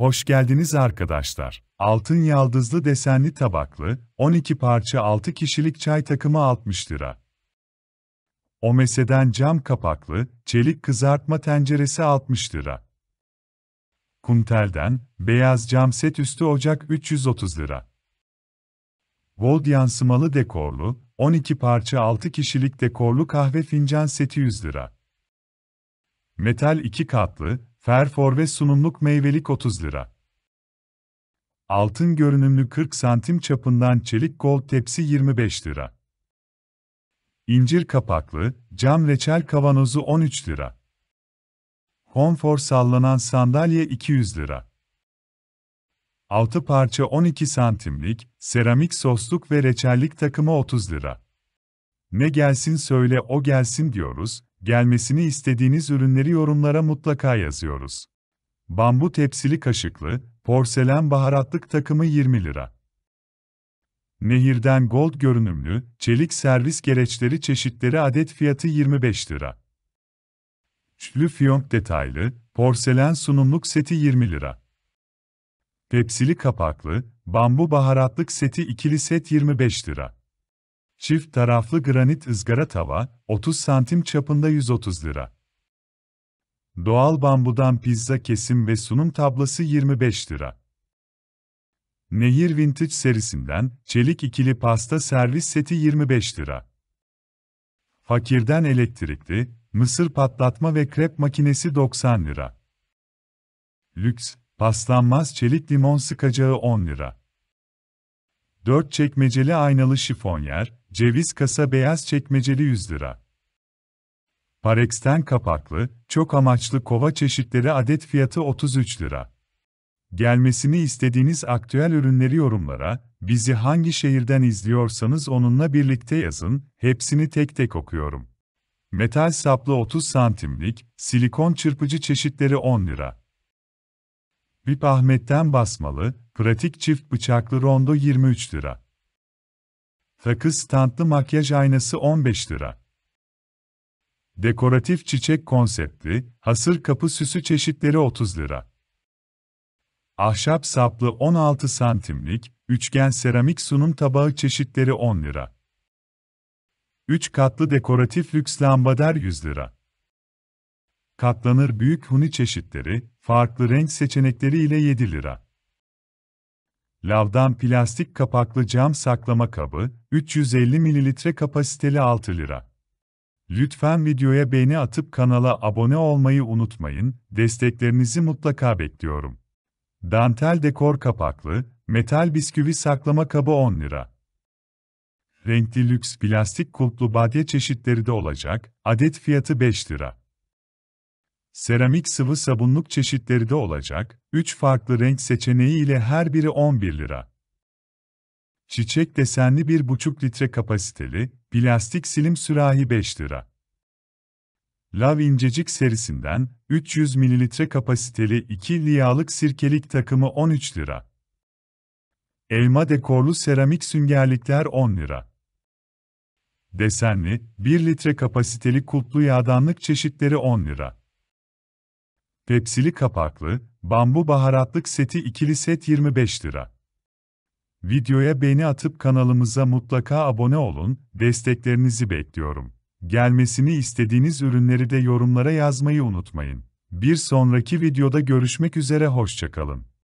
Hoş geldiniz arkadaşlar. Altın yaldızlı desenli tabaklı, 12 parça 6 kişilik çay takımı 60 lira. Omeseden cam kapaklı, çelik kızartma tenceresi 60 lira. Kuntel'den, beyaz cam set üstü ocak 330 lira. Gold yansımalı dekorlu, 12 parça 6 kişilik dekorlu kahve fincan seti 100 lira. Metal 2 katlı, Ferfor ve sunumluk meyvelik 30 lira. Altın görünümlü 40 santim çapından çelik gold tepsi 25 lira. İncir kapaklı, cam reçel kavanozu 13 lira. Konfor sallanan sandalye 200 lira. Altı parça 12 santimlik, seramik sosluk ve reçellik takımı 30 lira. Ne gelsin söyle o gelsin diyoruz, Gelmesini istediğiniz ürünleri yorumlara mutlaka yazıyoruz. Bambu tepsili kaşıklı, porselen baharatlık takımı 20 lira. Nehirden gold görünümlü, çelik servis gereçleri çeşitleri adet fiyatı 25 lira. Şlü fiyonk detaylı, porselen sunumluk seti 20 lira. Pepsili kapaklı, bambu baharatlık seti ikili set 25 lira. Çift taraflı granit ızgara tava, 30 santim çapında 130 lira. Doğal bambudan pizza kesim ve sunum tablası 25 lira. Nehir Vintage serisinden çelik ikili pasta servis seti 25 lira. Fakirden elektrikli, mısır patlatma ve krep makinesi 90 lira. Lüks, paslanmaz çelik limon sıkacağı 10 lira. 4 çekmeceli aynalı şifonyer, ceviz kasa beyaz çekmeceli 100 lira. Parex'ten kapaklı, çok amaçlı kova çeşitleri adet fiyatı 33 lira. Gelmesini istediğiniz aktüel ürünleri yorumlara, bizi hangi şehirden izliyorsanız onunla birlikte yazın, hepsini tek tek okuyorum. Metal saplı 30 santimlik, silikon çırpıcı çeşitleri 10 lira. Bip Ahmet'ten basmalı, pratik çift bıçaklı rondo 23 lira. Takı standlı makyaj aynası 15 lira. Dekoratif çiçek konseptli, hasır kapı süsü çeşitleri 30 lira. Ahşap saplı 16 santimlik, üçgen seramik sunum tabağı çeşitleri 10 lira. 3 katlı dekoratif lüks lambader 100 lira katlanır büyük huni çeşitleri, farklı renk seçenekleri ile 7 lira. Lavdan plastik kapaklı cam saklama kabı, 350 ml kapasiteli 6 lira. Lütfen videoya beğeni atıp kanala abone olmayı unutmayın, desteklerinizi mutlaka bekliyorum. Dantel dekor kapaklı, metal bisküvi saklama kabı 10 lira. Renkli lüks plastik kulplu badye çeşitleri de olacak, adet fiyatı 5 lira. Seramik sıvı sabunluk çeşitleri de olacak, 3 farklı renk seçeneği ile her biri 11 lira. Çiçek desenli 1,5 litre kapasiteli, plastik silim sürahi 5 lira. Lav incecik serisinden 300 mililitre kapasiteli 2 liyalık sirkelik takımı 13 lira. Elma dekorlu seramik süngerlikler 10 lira. Desenli, 1 litre kapasiteli kutlu yağdanlık çeşitleri 10 lira. Tepsili kapaklı, bambu baharatlık seti ikili set 25 lira. Videoya beğeni atıp kanalımıza mutlaka abone olun, desteklerinizi bekliyorum. Gelmesini istediğiniz ürünleri de yorumlara yazmayı unutmayın. Bir sonraki videoda görüşmek üzere hoşçakalın.